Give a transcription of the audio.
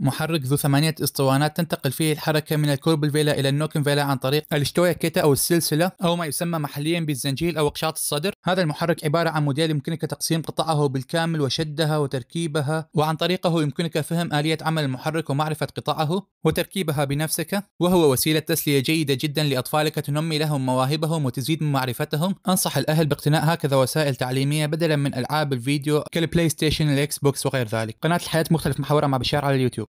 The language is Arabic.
محرك ذو ثمانية اسطوانات تنتقل فيه الحركة من الكوربلفيلا إلى النوكنفيلا عن طريق الشتويكيتا أو السلسلة أو ما يسمى محليا بالزنجيل أو إقشاط الصدر هذا المحرك عبارة عن موديل يمكنك تقسيم قطعه بالكامل وشدها وتركيبها وعن طريقه يمكنك فهم آلية عمل المحرك ومعرفة قطعه وتركيبها بنفسك وهو وسيلة تسلية جيدة جدا لأطفالك تنمي لهم مواهبهم وتزيد من معرفتهم أنصح الأهل باقتناء هكذا وسائل تعليمية بدلا من ألعاب الفيديو كالبلاي ستيشن الإكس بوكس وغير ذلك قناة الحياة مختلف محورها مع بشار على اليوتيوب